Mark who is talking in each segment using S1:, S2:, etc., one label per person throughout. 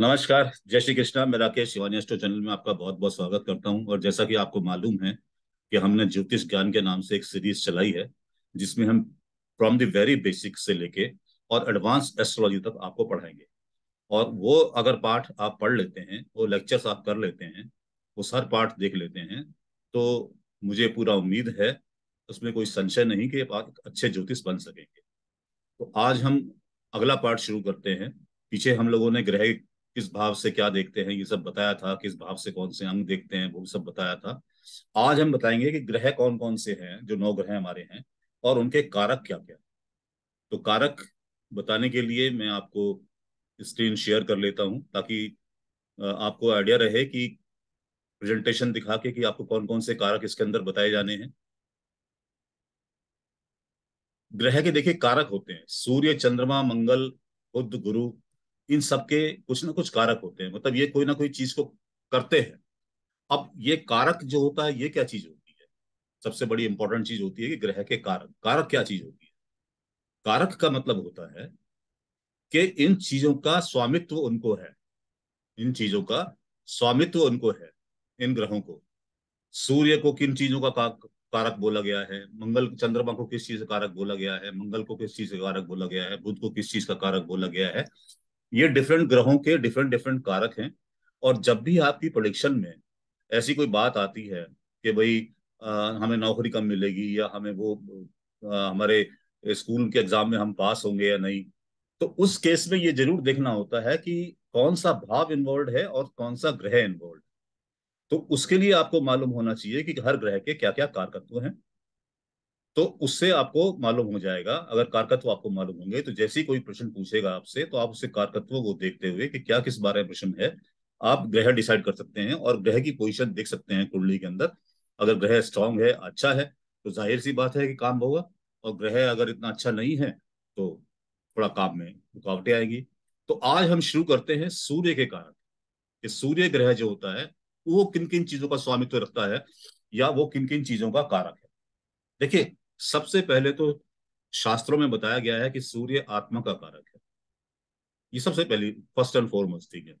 S1: नमस्कार जय श्री कृष्णा मैं राकेश शिवानी स्टो चैनल में आपका बहुत बहुत स्वागत करता हूं और जैसा कि आपको मालूम है कि हमने ज्योतिष ज्ञान के नाम से एक सीरीज चलाई है जिसमें हम फ्रॉम द वेरी बेसिक से लेके और एडवांस एस्ट्रोलॉजी तक आपको पढ़ाएंगे और वो अगर पाठ आप पढ़ लेते हैं वो लेक्चर्स आप कर लेते हैं वो हर पाठ देख लेते हैं तो मुझे पूरा उम्मीद है उसमें कोई संशय नहीं कि आप अच्छे ज्योतिष बन सकेंगे तो आज हम अगला पार्ट शुरू करते हैं पीछे हम लोगों ने ग्रह किस भाव से क्या देखते हैं ये सब बताया था किस भाव से कौन से अंग देखते हैं वो सब बताया था आज हम बताएंगे कि ग्रह कौन कौन से हैं जो नौ ग्रह हमारे हैं और उनके कारक क्या क्या तो कारक बताने के लिए मैं आपको स्क्रीन शेयर कर लेता हूं ताकि आपको आइडिया रहे कि प्रेजेंटेशन दिखा के कि आपको कौन कौन से कारक इसके अंदर बताए जाने हैं ग्रह के देखिए कारक होते हैं सूर्य चंद्रमा मंगल बुद्ध गुरु इन सबके कुछ ना कुछ कारक होते हैं मतलब ये कोई ना कोई चीज को करते हैं अब ये कारक जो होता है ये क्या चीज होती है सबसे बड़ी इंपॉर्टेंट चीज होती है कि ग्रह के कारक कारक क्या चीज होती है कारक का मतलब होता है कि इन चीजों का स्वामित्व उनको है इन चीजों का स्वामित्व उनको है इन ग्रहों को सूर्य को किन चीजों का कारक बोला गया है मंगल चंद्रमा को किस चीज का कारक बोला गया है मंगल को किस चीज का कारक बोला गया है बुद्ध को किस चीज का कारक बोला गया है ये डिफरेंट ग्रहों के डिफरेंट डिफरेंट कारक हैं और जब भी आपकी प्रोडिक्शन में ऐसी कोई बात आती है कि भाई हमें नौकरी कम मिलेगी या हमें वो आ, हमारे स्कूल के एग्जाम में हम पास होंगे या नहीं तो उस केस में ये जरूर देखना होता है कि कौन सा भाव इन्वॉल्व है और कौन सा ग्रह इन्वॉल्व तो उसके लिए आपको मालूम होना चाहिए कि हर ग्रह के क्या क्या कारकत्व हैं तो उससे आपको मालूम हो जाएगा अगर कारकत्व आपको मालूम होंगे तो जैसे ही कोई प्रश्न पूछेगा आपसे तो आप उससे कारकत्व को देखते हुए कि क्या किस बारे में प्रश्न है आप ग्रह डिसाइड कर सकते हैं और ग्रह की पोजिशन देख सकते हैं कुंडली के अंदर अगर ग्रह स्ट्रांग है अच्छा है तो जाहिर सी बात है कि काम होगा और ग्रह अगर इतना अच्छा नहीं है तो थोड़ा काम में रुकावटें आएगी तो आज हम शुरू करते हैं सूर्य के कारण कि सूर्य ग्रह जो होता है वो किन किन चीजों का स्वामित्व रखता है या वो किन किन चीजों का कारक है देखिए सबसे पहले तो शास्त्रों में बताया गया है कि सूर्य आत्मा का कारक है ये सबसे पहली फर्स्ट एंड फॉरमोस्ट थिंग है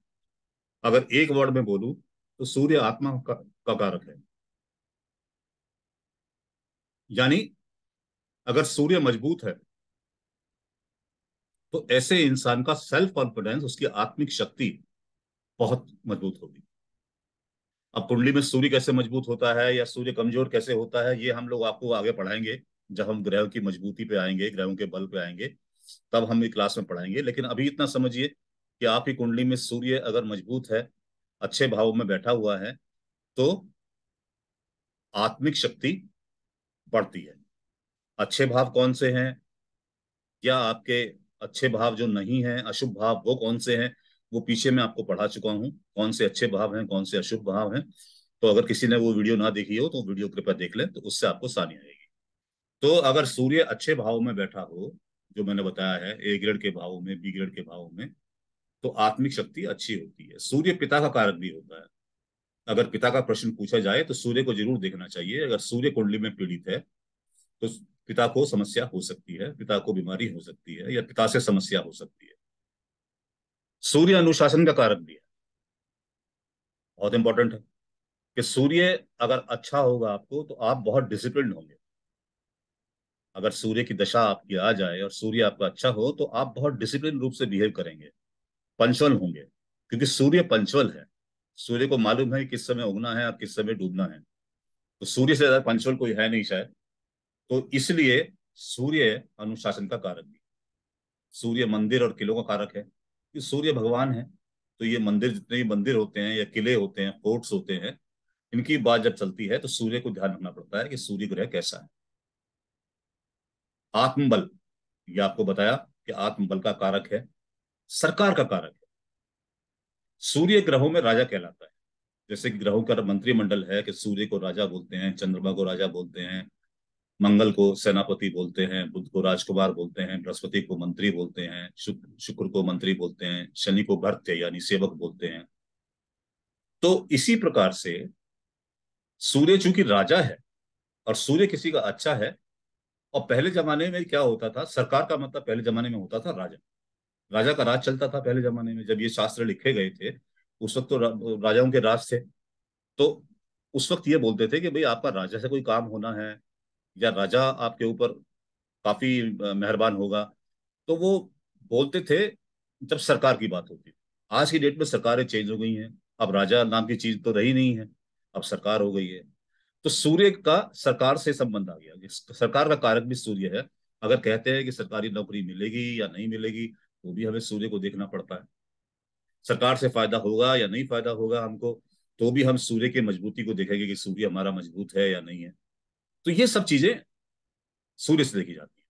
S1: अगर एक वर्ड में बोलूं तो सूर्य आत्मा का, का कारक है यानी अगर सूर्य मजबूत है तो ऐसे इंसान का सेल्फ कॉन्फिडेंस उसकी आत्मिक शक्ति बहुत मजबूत होगी अब कुंडली में सूर्य कैसे मजबूत होता है या सूर्य कमजोर कैसे होता है ये हम लोग आपको आगे पढ़ाएंगे जब हम ग्रह की मजबूती पे आएंगे ग्रहों के बल पे आएंगे तब हम ये क्लास में पढ़ाएंगे लेकिन अभी इतना समझिए कि आपकी कुंडली में सूर्य अगर मजबूत है अच्छे भाव में बैठा हुआ है तो आत्मिक शक्ति बढ़ती है अच्छे भाव कौन से हैं या आपके अच्छे भाव जो नहीं है अशुभ भाव वो कौन से हैं वो पीछे मैं आपको पढ़ा चुका हूँ कौन से अच्छे भाव हैं कौन से अशुभ भाव हैं तो अगर किसी ने वो वीडियो ना देखी हो तो वीडियो कृपया देख लें तो उससे आपको सानी आएगी तो अगर सूर्य अच्छे भाव में बैठा हो जो मैंने बताया है ए ग्रेड के भावों में बी ग्रेड के भावों में तो आत्मिक शक्ति अच्छी होती है सूर्य पिता का कारक भी होता है अगर पिता का प्रश्न पूछा जाए तो सूर्य को जरूर देखना चाहिए अगर सूर्य कुंडली में पीड़ित है तो पिता को समस्या हो सकती है पिता को बीमारी हो सकती है या पिता से समस्या हो सकती है सूर्य अनुशासन का कारक भी है बहुत इंपॉर्टेंट है कि सूर्य अगर अच्छा होगा आपको तो आप बहुत डिसिप्लिन होंगे अगर सूर्य की दशा आपकी आ जाए और सूर्य आपका अच्छा हो तो आप बहुत डिसिप्लिन रूप से बिहेव करेंगे पंचवल होंगे क्योंकि सूर्य पंचवल है सूर्य को मालूम है किस समय उगना है और किस समय डूबना है तो सूर्य से ज्यादा पंचवल कोई है नहीं शायद तो इसलिए सूर्य अनुशासन का कारक भी सूर्य मंदिर और किलों का कारक है कि सूर्य भगवान है तो ये मंदिर जितने भी मंदिर होते हैं या किले होते हैं फोर्ट्स होते हैं इनकी बात जब चलती है तो सूर्य को ध्यान रखना पड़ता है कि सूर्य ग्रह कैसा है आत्मबल ये आपको बताया कि आत्मबल का कारक है सरकार का कारक है सूर्य ग्रहों में राजा कहलाता है जैसे कि ग्रहों का मंत्रिमंडल है कि सूर्य को राजा बोलते हैं चंद्रमा को राजा बोलते हैं मंगल को सेनापति बोलते हैं बुद्ध को राजकुमार बोलते हैं बृहस्पति को मंत्री बोलते हैं शुक्र को मंत्री बोलते हैं शनि को भर्त्य यानी सेवक बोलते हैं तो इसी प्रकार से सूर्य चूंकि राजा है और सूर्य किसी का अच्छा है और पहले जमाने में क्या होता था सरकार का मतलब पहले जमाने में होता था राजा राजा का राज चलता था पहले जमाने में जब ये शास्त्र लिखे गए थे उस वक्त तो राजाओं के राज थे तो उस वक्त ये बोलते थे कि भाई आपका राजा से कोई काम होना है या राजा आपके ऊपर काफी मेहरबान होगा तो वो बोलते थे जब सरकार की बात होती आज की डेट में सरकारें चेंज हो गई हैं अब राजा नाम की चीज तो रही नहीं है अब सरकार हो गई है तो सूर्य का सरकार से संबंध आ गया सरकार का कारक भी सूर्य है अगर कहते हैं कि सरकारी नौकरी मिलेगी या नहीं मिलेगी तो भी हमें सूर्य को देखना पड़ता है सरकार से फायदा होगा या नहीं फायदा होगा हमको तो भी हम सूर्य की मजबूती को देखेंगे कि सूर्य हमारा मजबूत है या नहीं है तो ये सब चीजें सूर्य से देखी जाती है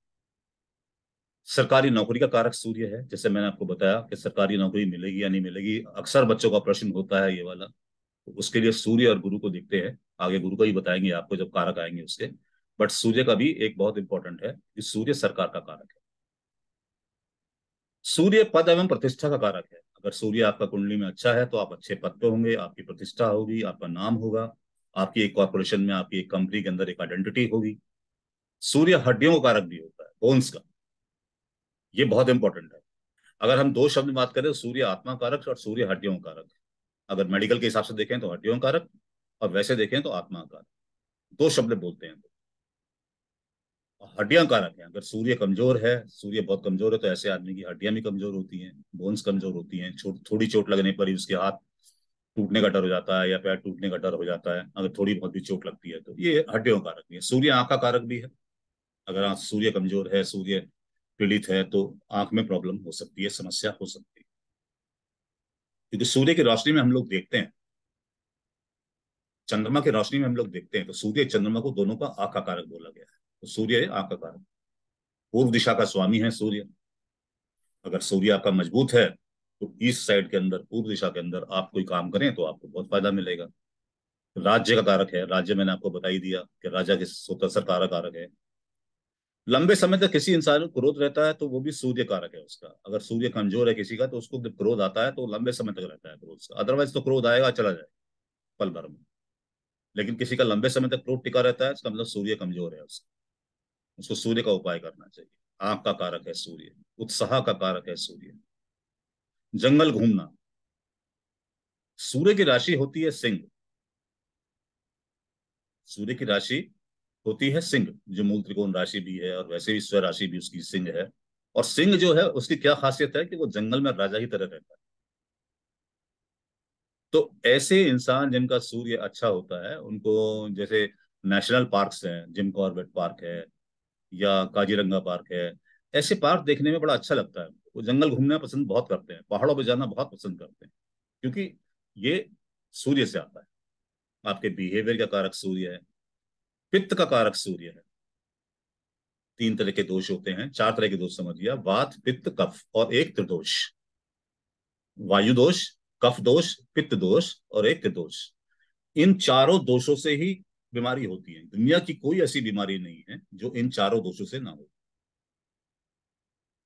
S1: सरकारी नौकरी का कारक सूर्य है जैसे मैंने आपको बताया कि सरकारी नौकरी मिलेगी या नहीं मिलेगी अक्सर बच्चों का प्रश्न होता है ये वाला तो उसके लिए सूर्य और गुरु को देखते हैं आगे गुरु का ही बताएंगे आपको जब कारक आएंगे उसके बट सूर्य का भी एक बहुत इंपॉर्टेंट है कि सूर्य सरकार का कारक है सूर्य पद एवं प्रतिष्ठा का कारक है अगर सूर्य आपका कुंडली में अच्छा है तो आप अच्छे पद पे होंगे आपकी प्रतिष्ठा होगी आपका नाम होगा आपकी एक कॉर्पोरेशन में आपकी एक कंपनी के अंदर एक आइडेंटिटी होगी सूर्य हड्डियों का कारक भी होता है बोन्स का ये बहुत इंपॉर्टेंट है अगर हम दो शब्द बात करें तो सूर्य आत्मा कारक और सूर्य हड्डियों कारक अगर मेडिकल के हिसाब से देखें तो हड्डियों कारक और वैसे देखें तो आत्मा कारक दो शब्द बोलते हैं हड्डियां कारक है अगर सूर्य कमजोर है सूर्य बहुत कमजोर है तो ऐसे आदमी की हड्डियां भी कमजोर होती हैं बोन्स कमजोर होती हैं थोड़ी चोट लगने पर ही उसके हाथ टूटने का डर हो जाता है या पैर टूटने का डर हो जाता है अगर थोड़ी बहुत भी चोट लगती है तो ये हड्डियों का कारक भी है सूर्य आंख का कारक भी है अगर आप सूर्य कमजोर है सूर्य पीड़ित है तो आंख में प्रॉब्लम हो सकती है समस्या हो सकती है क्योंकि सूर्य की रोशनी में हम लोग देखते हैं चंद्रमा की रोशनी में हम लोग देखते हैं तो सूर्य चंद्रमा को दोनों का आंख का कारक बोला गया है तो सूर्य आंख का कारक पूर्व दिशा का स्वामी है सूर्य अगर सूर्य आपका मजबूत है तो ईस्ट साइड के अंदर पूर्व दिशा के अंदर आप कोई काम करें तो आपको बहुत फायदा मिलेगा राज्य का कारक है राज्य मैंने आपको बताई दिया कि राजा के सोतसर कारक कारक है लंबे समय तक किसी इंसान को क्रोध रहता है तो वो भी सूर्य कारक है उसका अगर सूर्य कमजोर है किसी का तो उसको क्रोध आता है तो लंबे समय तक रहता है क्रोध का अदरवाइज तो क्रोध आएगा चला जाएगा पल भर में लेकिन किसी का लंबे समय तक क्रोध टिका रहता है इसका मतलब सूर्य कमजोर है उसका उसको सूर्य का उपाय करना चाहिए आंख का कारक है सूर्य उत्साह का कारक है सूर्य जंगल घूमना सूर्य की राशि होती है सिंह सूर्य की राशि होती है सिंह जो मूल त्रिकोण राशि भी है और वैसे भी स्व राशि भी उसकी सिंह है और सिंह जो है उसकी क्या खासियत है कि वो जंगल में राजा ही तरह रहता है तो ऐसे इंसान जिनका सूर्य अच्छा होता है उनको जैसे नेशनल पार्क्स हैं जिम कॉर्बेट पार्क है या काजीरंगा पार्क है ऐसे पार्क देखने में बड़ा अच्छा लगता है वो जंगल घूमना पसंद बहुत करते हैं पहाड़ों पर जाना बहुत पसंद करते हैं क्योंकि ये सूर्य से आता है आपके बिहेवियर का कारक सूर्य है पित्त का कारक सूर्य है तीन तरह के दोष होते हैं चार तरह के दोष समझिए वात पित्त कफ और एक त्रिदोष वायु दोष कफ दोष पित्त दोष और एक त्रिदोष इन चारों दोषों से ही बीमारी होती है दुनिया की कोई ऐसी बीमारी नहीं है जो इन चारों दोषों से ना हो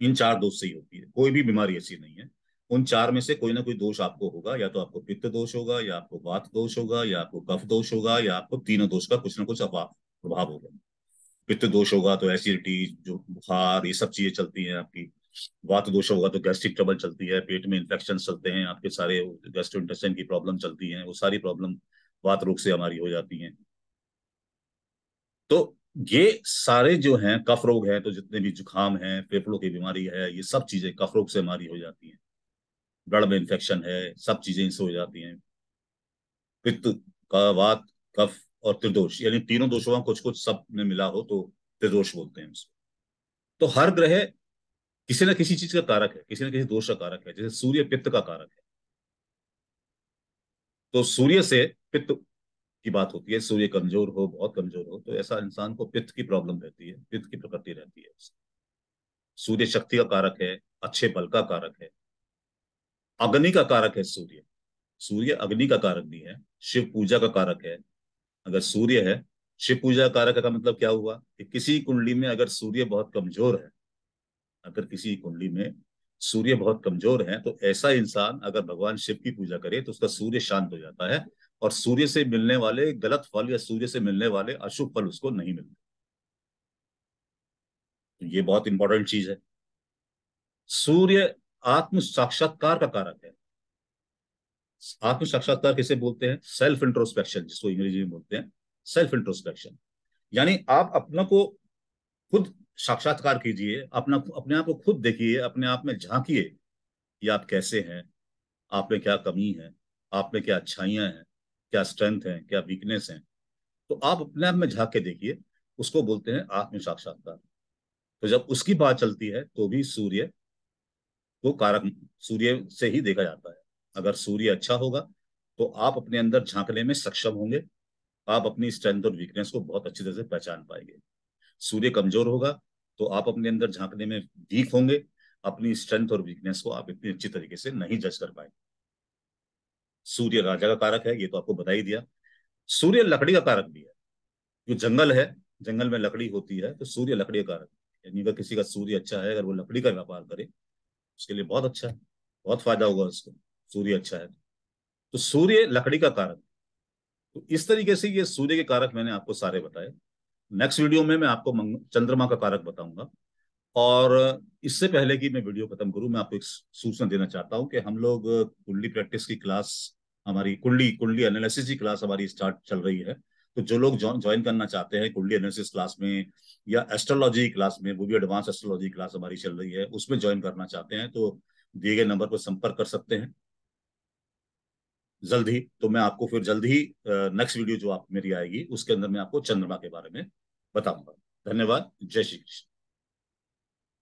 S1: इन चार दोष से ही होती है कोई भी बीमारी ऐसी नहीं है उन चार में से कोई ना कोई दोष आपको होगा या तो आपको पित्त दोष होगा या आपको वात दोष होगा या आपको कफ दोष होगा या आपको तीनों दोष का कुछ ना कुछ प्रभाव होगा पित्त दोष होगा तो एसिडिटी जो बुखार ये सब चीजें चलती हैं आपकी वात दोष होगा तो गैस्ट्रिक ट्रबल चलती है पेट में इन्फेक्शन चलते हैं आपके सारे गैस्ट्रो इंटेस्टाइन की प्रॉब्लम चलती है वो सारी प्रॉब्लम वात रोग से हमारी हो जाती है तो ये सारे जो हैं कफ रोग है तो जितने भी जुकाम हैं फेफड़ों की बीमारी है ये सब चीजें कफ रोग से हमारी हो जाती हैं ब्लड में इंफेक्शन है सब चीजें इससे हो जाती हैं पित्त का वात कफ और त्रिदोष यानी तीनों दोषों का कुछ कुछ सब में मिला हो तो त्रिदोष बोलते हैं उसको तो हर ग्रह किसी ना किसी चीज का कारक है किसी ना किसी दोष का कारक है जैसे सूर्य पित्त का कारक है तो सूर्य से पित्त की बात होती है सूर्य कमजोर हो बहुत कमजोर हो तो ऐसा इंसान को पित्त की प्रॉब्लम रहती है पित्त की प्रकृति रहती है सूर्य शक्ति का कारक है अच्छे बल का कारक है अग्नि का कारक है सूर्य सूर्य अग्नि का कारक भी है शिव पूजा का कारक है अगर सूर्य है शिव पूजा कारक का मतलब क्या हुआ कि किसी कुंडली में अगर सूर्य बहुत कमजोर है अगर किसी कुंडली में सूर्य बहुत कमजोर है तो ऐसा इंसान अगर भगवान शिव की पूजा करे तो उसका सूर्य शांत हो जाता है और सूर्य से मिलने वाले गलत फल या सूर्य से मिलने वाले अशुभ फल उसको नहीं मिलते तो ये बहुत इंपॉर्टेंट चीज है सूर्य आत्म साक्षात्कार का कारक है आत्म साक्षात्कार किसे बोलते हैं सेल्फ इंट्रोस्पेक्शन जिसको इंग्रेजी में बोलते हैं सेल्फ इंट्रोस्पेक्शन यानी आप अपना को खुद साक्षात्कार कीजिए अपना अपने आप को खुद देखिए अपने आप में झांकिए कि आप कैसे हैं आप में क्या कमी है आप में क्या अच्छाइयां हैं क्या स्ट्रेंथ है क्या वीकनेस है तो आप अपने आप में झाक के देखिए उसको बोलते हैं आत्म साक्षात्कार तो जब उसकी बात चलती है तो भी सूर्य को कारक सूर्य से ही देखा जाता है अगर सूर्य अच्छा होगा तो आप अपने अंदर झांकने में सक्षम होंगे आप अपनी स्ट्रेंथ और वीकनेस को बहुत अच्छी तरह से पहचान पाएंगे सूर्य कमजोर होगा तो आप अपने अंदर झांकने में वीक होंगे अपनी स्ट्रेंथ और वीकनेस को आप इतनी अच्छी तरीके से नहीं जज कर पाएंगे सूर्य राजा का कारक है ये तो आपको बता ही दिया सूर्य लकड़ी का कारक भी है जो जंगल है जंगल में लकड़ी होती है तो सूर्य लकड़ी का कारक यानी अगर किसी का सूर्य अच्छा है अगर वो लकड़ी का व्यापार करे उसके लिए बहुत अच्छा है बहुत फायदा होगा उसको सूर्य अच्छा है तो सूर्य लकड़ी का कारक तो इस तरीके से ये सूर्य के कारक मैंने आपको सारे बताए नेक्स्ट वीडियो में मैं आपको चंद्रमा का कारक बताऊंगा और इससे पहले कि मैं वीडियो खत्म करूं मैं आपको एक सूचना देना चाहता हूं कि हम लोग कुंडली प्रैक्टिस की क्लास हमारी कुंडली कुंडली एनालिसिस की क्लास हमारी स्टार्ट चल रही है तो जो लोग ज्वाइन करना चाहते हैं कुंडली एनालिसिस क्लास में या एस्ट्रोलॉजी क्लास में वो भी एडवांस एस्ट्रोलॉजी क्लास हमारी चल रही है उसमें ज्वाइन करना चाहते हैं तो दिए गए नंबर पर संपर्क कर सकते हैं जल्द ही तो मैं आपको फिर जल्द ही नेक्स्ट वीडियो जो आप मेरी आएगी उसके अंदर मैं आपको चंद्रमा के बारे में बताऊंगा धन्यवाद जय श्री कृष्ण